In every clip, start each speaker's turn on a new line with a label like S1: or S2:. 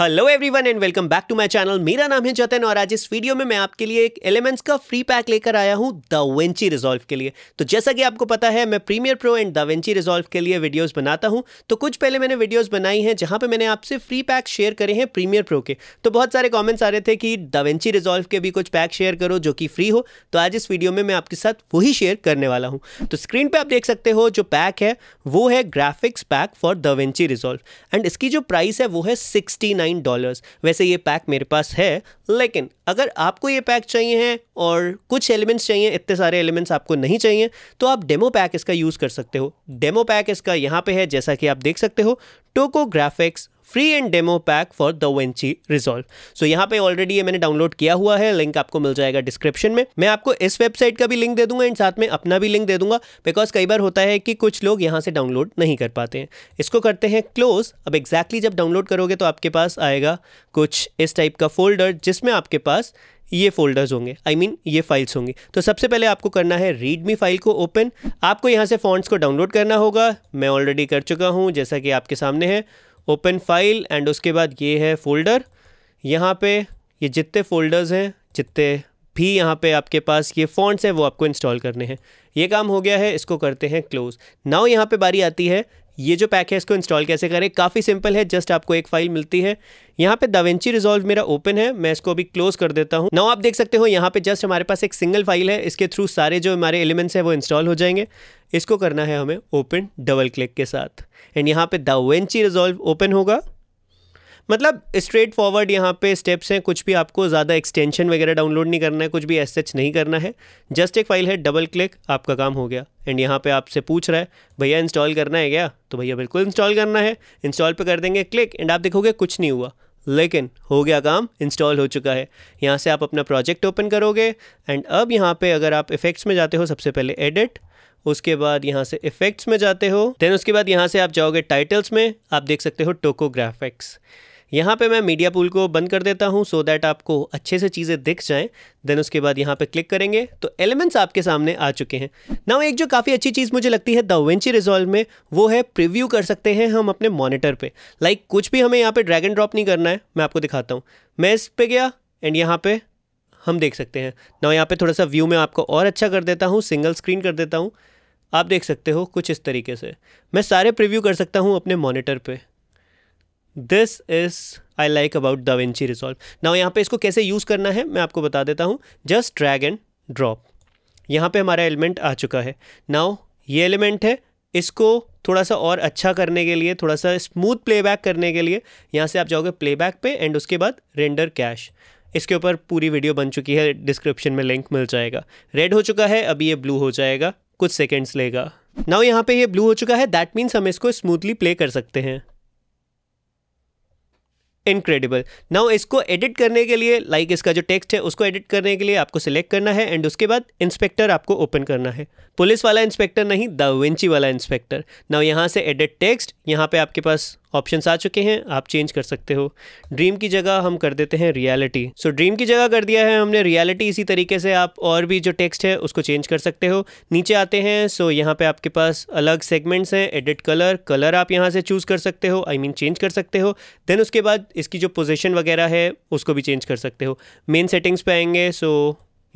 S1: hello everyone and welcome back to my channel मेरा नाम है जतन और आज इस वीडियो में मैं आपके लिए एक एलिमेंट्स का फ्री पैक लेकर आया हूं द वेंची रिजॉल्व के लिए तो जैसा कि आपको पता है मैं Premiere Pro and Da Vinci Resolve के लिए वीडियोस बनाता हूं तो कुछ पहले मैंने वीडियोस बनाई हैं जहां पर मैंने आपसे फ्री पैक शेयर करे हैं प्रीमियर प्रो के तो बहुत सारे कॉमेंट्स आ रहे थे कि द वेंची रिजॉल्व के भी कुछ पैक शेयर करो जो कि फ्री हो तो आज इस वीडियो में मैं आपके साथ वही शेयर करने वाला हूँ तो स्क्रीन पर आप देख सकते हो जो पैक है वो है graphics pack for Da Vinci Resolve and इसकी जो प्राइस है वो है सिक्सटी नाइन डॉलर्स वैसे ये पैक मेरे पास है लेकिन अगर आपको ये पैक चाहिए हैं और कुछ एलिमेंट्स चाहिए इतने सारे एलिमेंट्स आपको नहीं चाहिए तो आप डेमो पैक इसका यूज़ कर सकते हो डेमो पैक इसका यहाँ पे है जैसा कि आप देख सकते हो टोको graphics free and demo pack for Da Vinci Resolve so यहाँ पे ऑलरेडी ये मैंने डाउनलोड किया हुआ है लिंक आपको मिल जाएगा डिस्क्रिप्शन में मैं आपको इस वेबसाइट का भी लिंक दे दूंगा एंड साथ में अपना भी लिंक दे दूंगा बिकॉज कई बार होता है कि कुछ लोग यहाँ से डाउनलोड नहीं कर पाते हैं इसको करते हैं क्लोज अब एग्जैक्टली जब डाउनलोड करोगे तो आपके पास आएगा कुछ इस टाइप का फोल्डर जिसमें आपके पास ये फोल्डर्स होंगे आई I मीन mean, ये फाइल्स होंगी तो सबसे पहले आपको करना है रीडमी फाइल को ओपन आपको यहाँ से फॉन्ट्स को डाउनलोड करना होगा मैं ऑलरेडी कर चुका हूँ जैसा कि आपके सामने है ओपन फाइल एंड उसके बाद ये है फ़ोल्डर यहाँ पे ये जितने फ़ोल्डर्स हैं जितने भी यहाँ पे आपके पास ये फ़ॉन्ट्स हैं वो आपको इंस्टॉल करने हैं ये काम हो गया है इसको करते हैं क्लोज़ नाउ यहाँ पे बारी आती है ये जो पैक है इसको इंस्टॉल कैसे करें काफ़ी सिंपल है जस्ट आपको एक फाइल मिलती है यहाँ पे दावेंची रिजॉल्व मेरा ओपन है मैं इसको अभी क्लोज कर देता हूँ नाउ आप देख सकते हो यहाँ पे जस्ट हमारे पास एक सिंगल फाइल है इसके थ्रू सारे जो हमारे एलिमेंट्स हैं वो इंस्टॉल हो जाएंगे इसको करना है हमें ओपन डबल क्लिक के साथ एंड यहाँ पर दावेंची रिजॉल्व ओपन होगा मतलब स्ट्रेट फॉरवर्ड यहाँ पे स्टेप्स हैं कुछ भी आपको ज़्यादा एक्सटेंशन वगैरह डाउनलोड नहीं करना है कुछ भी एस नहीं करना है जस्ट एक फाइल है डबल क्लिक आपका काम हो गया एंड यहाँ पे आपसे पूछ रहा है भैया इंस्टॉल करना है क्या तो भैया बिल्कुल इंस्टॉल करना है इंस्टॉल पर कर देंगे क्लिक एंड आप देखोगे कुछ नहीं हुआ लेकिन हो गया काम इंस्टॉल हो चुका है यहाँ से आप अपना प्रोजेक्ट ओपन करोगे एंड अब यहाँ पे अगर आप इफ़ेक्ट्स में जाते हो सबसे पहले एडिट उसके बाद यहाँ से इफ़ेक्ट्स में जाते हो देन उसके बाद यहाँ से आप जाओगे टाइटल्स में आप देख सकते हो टोकोग्राफिक्स यहाँ पे मैं मीडिया पूल को बंद कर देता हूँ सो दैट आपको अच्छे से चीज़ें दिख जाएँ देन उसके बाद यहाँ पे क्लिक करेंगे तो एलिमेंट्स आपके सामने आ चुके हैं नाउ एक जो काफ़ी अच्छी चीज़ मुझे लगती है द वेंची रिजॉल्व में वो है प्रिव्यू कर सकते हैं हम अपने मॉनिटर पर लाइक like, कुछ भी हमें यहाँ पर ड्रैग एंड ड्रॉप नहीं करना है मैं आपको दिखाता हूँ मैं इस पर गया एंड यहाँ पर हम देख सकते हैं ना यहाँ पर थोड़ा सा व्यू में आपको और अच्छा कर देता हूँ सिंगल स्क्रीन कर देता हूँ आप देख सकते हो कुछ इस तरीके से मैं सारे प्रिव्यू कर सकता हूँ अपने मॉनिटर पर this is I like about Da Vinci Resolve ना यहाँ पे इसको कैसे यूज़ करना है मैं आपको बता देता हूँ जस्ट ड्रैग एंड ड्रॉप यहाँ पे हमारा एलिमेंट आ चुका है नाउ ये एलिमेंट है इसको थोड़ा सा और अच्छा करने के लिए थोड़ा सा स्मूथ प्लेबैक करने के लिए यहाँ से आप जाओगे प्लेबैक पे एंड उसके बाद रेंडर कैश इसके ऊपर पूरी वीडियो बन चुकी है डिस्क्रिप्शन में लिंक मिल जाएगा रेड हो चुका है अभी ये ब्लू हो जाएगा कुछ सेकेंड्स लेगा नाउ यहाँ पे ये ब्लू हो चुका है दैट मीन्स हम इसको स्मूथली प्ले कर सकते हैं इनक्रेडिबल नाउ इसको एडिट करने के लिए लाइक like इसका जो टेक्स्ट है उसको एडिट करने के लिए आपको सिलेक्ट करना है एंड उसके बाद इंस्पेक्टर आपको ओपन करना है पुलिस वाला इंस्पेक्टर नहीं द विंची वाला इंस्पेक्टर नाउ यहाँ से एडिट टेक्स्ट यहाँ पे आपके पास ऑप्शंस आ चुके हैं आप चेंज कर सकते हो ड्रीम की जगह हम कर देते हैं रियलिटी सो ड्रीम की जगह कर दिया है हमने रियलिटी इसी तरीके से आप और भी जो टेक्स्ट है उसको चेंज कर सकते हो नीचे आते हैं सो यहाँ पे आपके पास अलग सेगमेंट्स हैं एडिट कलर कलर आप यहाँ से चूज़ कर सकते हो आई मीन चेंज कर सकते हो देन उसके बाद इसकी जो पोजिशन वगैरह है उसको भी चेंज कर सकते हो मेन सेटिंग्स पर आएंगे सो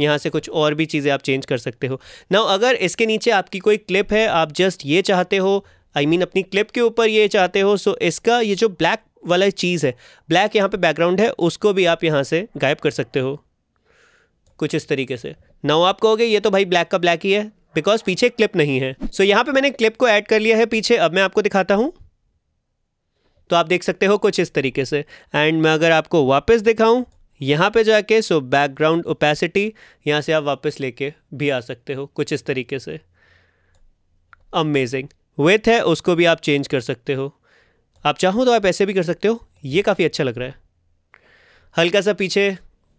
S1: यहाँ से कुछ और भी चीज़ें आप चेंज कर सकते हो ना अगर इसके नीचे आपकी कोई क्लिप है आप जस्ट ये चाहते हो आई I मीन mean, अपनी क्लिप के ऊपर ये चाहते हो सो इसका ये जो ब्लैक वाला चीज़ है ब्लैक यहाँ पे बैकग्राउंड है उसको भी आप यहाँ से गायब कर सकते हो कुछ इस तरीके से नाउ आप कहोगे ये तो भाई ब्लैक का ब्लैक ही है बिकॉज पीछे क्लिप नहीं है सो so, यहाँ पे मैंने क्लिप को ऐड कर लिया है पीछे अब मैं आपको दिखाता हूँ तो आप देख सकते हो कुछ इस तरीके से एंड मैं अगर आपको वापस दिखाऊँ यहाँ पे जाके सो बैकग्राउंड ओपेसिटी यहाँ से आप वापस लेके भी आ सकते हो कुछ इस तरीके से अमेजिंग वेथ है उसको भी आप चेंज कर सकते हो आप चाहो तो आप ऐसे भी कर सकते हो ये काफ़ी अच्छा लग रहा है हल्का सा पीछे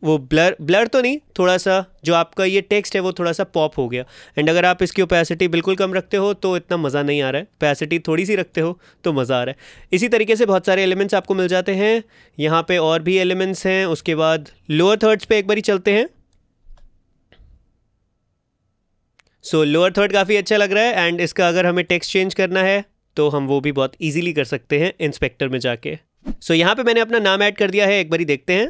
S1: वो ब्लर ब्लर तो नहीं थोड़ा सा जो आपका ये टेक्स्ट है वो थोड़ा सा पॉप हो गया एंड अगर आप इसकी ओपेसिटी बिल्कुल कम रखते हो तो इतना मज़ा नहीं आ रहा है ओपेसिटी थोड़ी सी रखते हो तो मज़ा आ रहा है इसी तरीके से बहुत सारे एलिमेंट्स आपको मिल जाते हैं यहाँ पे और भी एलिमेंट्स हैं उसके बाद लोअर थर्ड्स पे एक बारी चलते हैं सो लोअर थर्ड काफ़ी अच्छा लग रहा है एंड इसका अगर हमें टेक्स्ट चेंज करना है तो हम वो भी बहुत ईजिली कर सकते हैं इंस्पेक्टर में जाके सो so, यहाँ पे मैंने अपना नाम ऐड कर दिया है एक बारी देखते हैं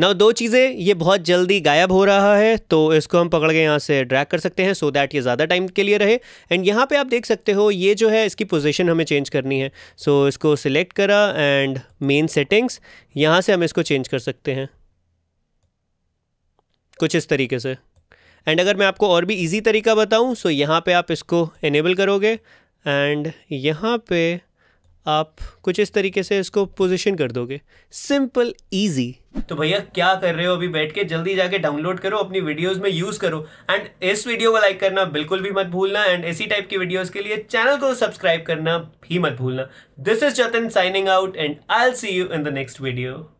S1: नाउ दो चीज़ें ये बहुत जल्दी गायब हो रहा है तो इसको हम पकड़ के यहाँ से ड्रैग कर सकते हैं सो so दैट ये ज़्यादा टाइम के लिए रहे एंड यहाँ पे आप देख सकते हो ये जो है इसकी पोजीशन हमें चेंज करनी है सो so इसको सिलेक्ट करा एंड मेन सेटिंग्स यहाँ से हम इसको चेंज कर सकते हैं कुछ इस तरीके से एंड अगर मैं आपको और भी इजी तरीका बताऊं सो यहाँ पे आप इसको इनेबल करोगे एंड यहाँ पे आप कुछ इस तरीके से इसको पोजीशन कर दोगे सिंपल इजी तो भैया क्या कर रहे हो अभी बैठ के जल्दी जाके डाउनलोड करो अपनी वीडियोस में यूज करो एंड इस वीडियो को लाइक करना बिल्कुल भी मत भूलना एंड इसी टाइप की वीडियोस के लिए चैनल को सब्सक्राइब करना भी मत भूलना this is Jatan signing out and I'll see you in the next video